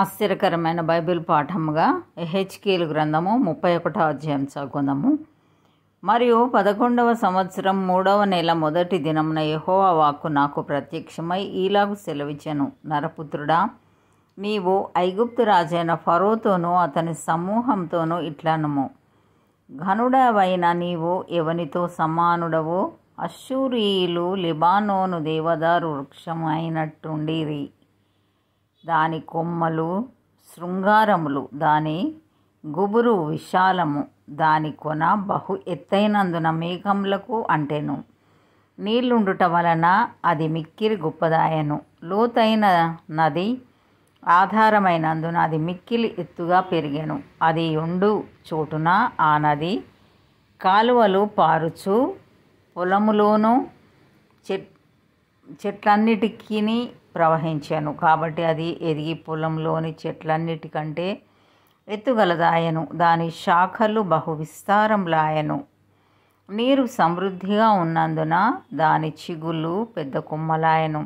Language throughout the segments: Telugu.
ఆశ్చర్యకరమైన బైబిల్ పాఠముగా హెచ్కేల్ గ్రంథము ముప్పై ఒకటో అధ్యాయం చదువుకుందాము మరియు పదకొండవ సంవత్సరం మూడవ నెల మొదటి దినమున యహోవా వాక్కు నాకు ప్రత్యక్షమై ఈలాగు సెలవిచ్చాను నరపుత్రుడా నీవు ఐగుప్తు రాజైన ఫరోతోనూ అతని సమూహంతోనూ ఇట్లనము ఘనుడవైన నీవు ఎవనితో సమానుడవో అశ్షూరియులు లిబానోను దేవదారు వృక్షం అయినట్టుండిరి దాని కొమ్మలు శృంగారములు దాని గుబురు విశాలము దాని కొన బహు ఎత్తైనందున మేఘములకు అంటెను నీళ్లుండుట వలన అది మిక్కిరి గొప్పదాయను లోతైన నది ఆధారమైనందున అది మిక్కిలి ఎత్తుగా పెరిగాను అది ఉండు చోటున ఆ నది కాలువలు పారుచు పొలములోనూ చెట్ చెట్లన్నిటికీ ప్రవహించాను కాబట్టి అది ఎదిగి పొలంలోని చెట్లన్నిటికంటే ఎత్తుగలదాయను దాని శాఖలు బహు విస్తారంలాయను నీరు సమృద్ధిగా ఉన్నందున దాని చిగుళ్ళు పెద్ద కొమ్మలాయను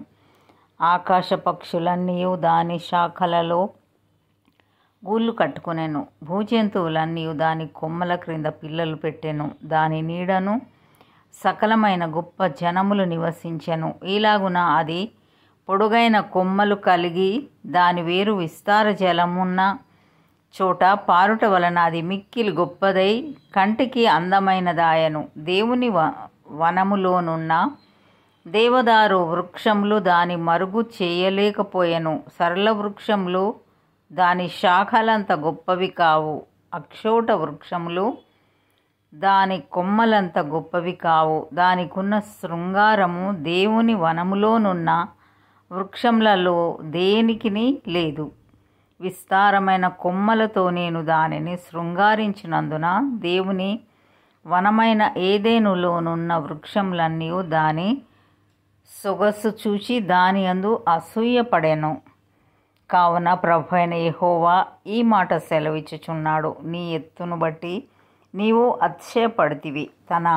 ఆకాశ పక్షులన్నీ దాని శాఖలలో గూళ్ళు కట్టుకునేను భూజంతువులన్నీ దాని కొమ్మల క్రింద పిల్లలు పెట్టాను దాని నీడను సకలమైన గొప్ప జనములు నివసించెను ఇలాగున అది పొడుగైన కొమ్మలు కలిగి దాని వేరు విస్తార జలమున్న చోట పారుట వలన అది మిక్కిలి గొప్పదై కంటికి అందమైనదాయను దేవుని వ వనములోనున్న దేవదారు వృక్షములు దాని మరుగు చేయలేకపోయెను సరళ వృక్షములు దాని శాఖలంత గొప్పవి కావు అక్షోట వృక్షములు దాని కొమ్మలంత గొప్పవి కావు దానికున్న శృంగారము దేవుని వనములోనున్న వృక్షములలో దేనికిని లేదు విస్తారమైన కొమ్మలతో నేను దానిని శృంగారించినందున దేవుని వనమైన ఏదేనులోనున్న వృక్షములన్నీ దాని సొగసు చూచి దాని అందు అసూయపడెను కావున ప్రభు అయిన ఈ మాట సెలవిచ్చుచున్నాడు నీ ఎత్తును బట్టి నీవు అతిశయపడితివి తన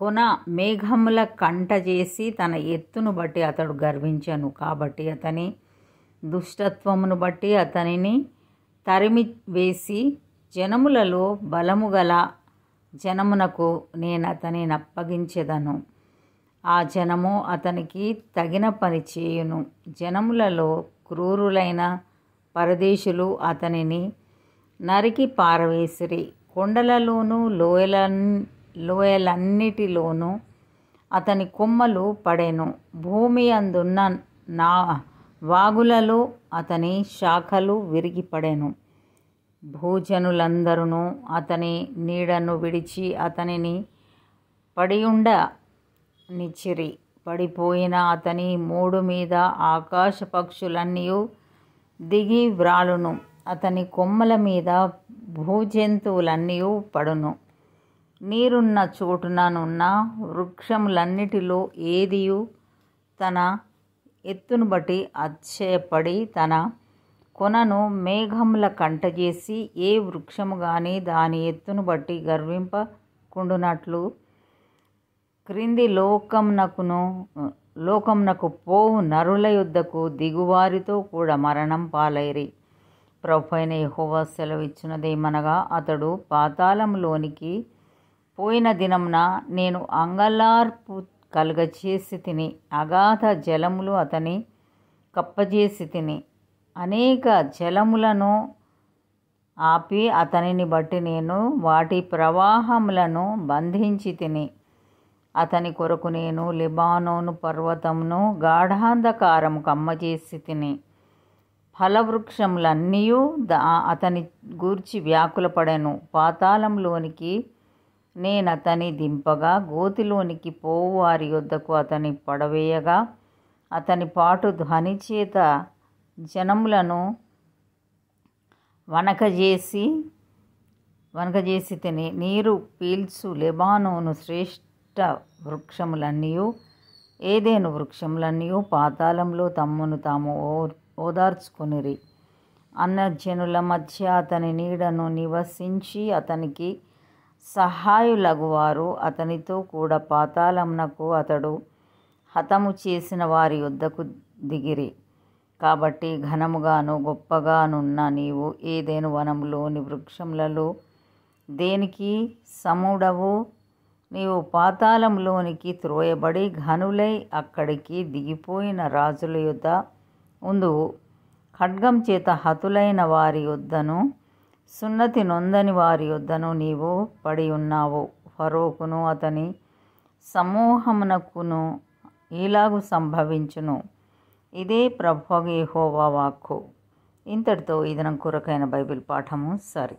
కొన మేఘముల కంట చేసి తన ఎత్తును బట్టి అతడు గర్వించను కాబట్టి అతని దుష్టత్వమును బట్టి అతనిని తరిమి వేసి జనములలో బలము గల జనమునకు నేను అతని అప్పగించెదను ఆ జనము అతనికి తగిన పని చేయును జనములలో క్రూరులైన పరదేశులు అతనిని నరికి పారవేసిరి కొండలలోనూ లోయల లోయలన్నిటిలోనూ అతని కొమ్మలు పడెను భూమి అందున్న నా వాగులలో అతని శాఖలు విరిగిపడెను భోజనులందరూ అతని నీడను విడిచి అతనిని పడియుండ నిచ్చిరి పడిపోయిన అతని మూడు మీద ఆకాశ పక్షులన్నీ దిగి వ్రాలును అతని కొమ్మల మీద భూజంతువులన్నీ పడును నీరున్న చోటునానున్న వృక్షములన్నిటిలో ఏదియు తన ఎత్తును బట్టి అచ్చయపడి తన కొనను మేఘముల కంటజేసి ఏ వృక్షము కానీ దాని ఎత్తును బట్టి గర్వింపకుండునట్లు క్రింది లోకమునకును లోకమునకు పోవు నరుల యుద్ధకు దిగువారితో కూడా మరణం పాలైరి ప్రభువైన యహోవా సెలవిచ్చినదేమనగా అతడు పాతాళంలోనికి పోయిన దినమున నేను అంగలార్పు కలుగచేసి తిని అగాధ జలములు అతని కప్పజేసి తిని అనేక జలములను ఆపి అతనిని బట్టి నేను వాటి ప్రవాహములను బంధించి తిని అతని కొరకు నేను లిబానోను పర్వతమును గాఢాంధకారము కమ్మజేసి తిని ఫలవృక్షములన్నీ అతని గూర్చి వ్యాకులపడెను పాతాళంలోనికి నేను అతని దింపగా గోతిలోనికి పోవు వారి యొద్దకు అతని పడవేయగా అతని పాటు ధ్వని చేత జనములను వనకజేసి వనకజేసి తిని నీరు పీల్చు లెబానోను శ్రేష్ట వృక్షములన్నీ ఏదేను వృక్షములన్నీ పాతాళంలో తమ్మును తాము ఓర్ ఓదార్చుకొనిరి అన్నజనుల మధ్య అతని నీడను నివసించి అతనికి సహాయులగువారు అతనితో కూడా పాతాళమునకు అతడు హతము చేసిన వారి యుద్ధకు దిగిరి కాబట్టి ఘనముగాను గొప్పగానున్న నీవు ఏదేను వనంలోని వృక్షములలో దేనికి సముడవు నీవు పాతాళంలోనికి త్రోయబడి ఘనులై అక్కడికి దిగిపోయిన రాజుల యుద్ధ ఉందువు ఖడ్గం చేత హతులైన వారి వద్దను సున్నతి నొందని వారి వద్దను నీవు పడి ఉన్నావు ఫరోకును అతని సమూహమునకును ఇలాగు సంభవించును ఇదే ప్రభు వాక్కు ఇంతటితో ఇదనం కొరకైన బైబిల్ పాఠము సరి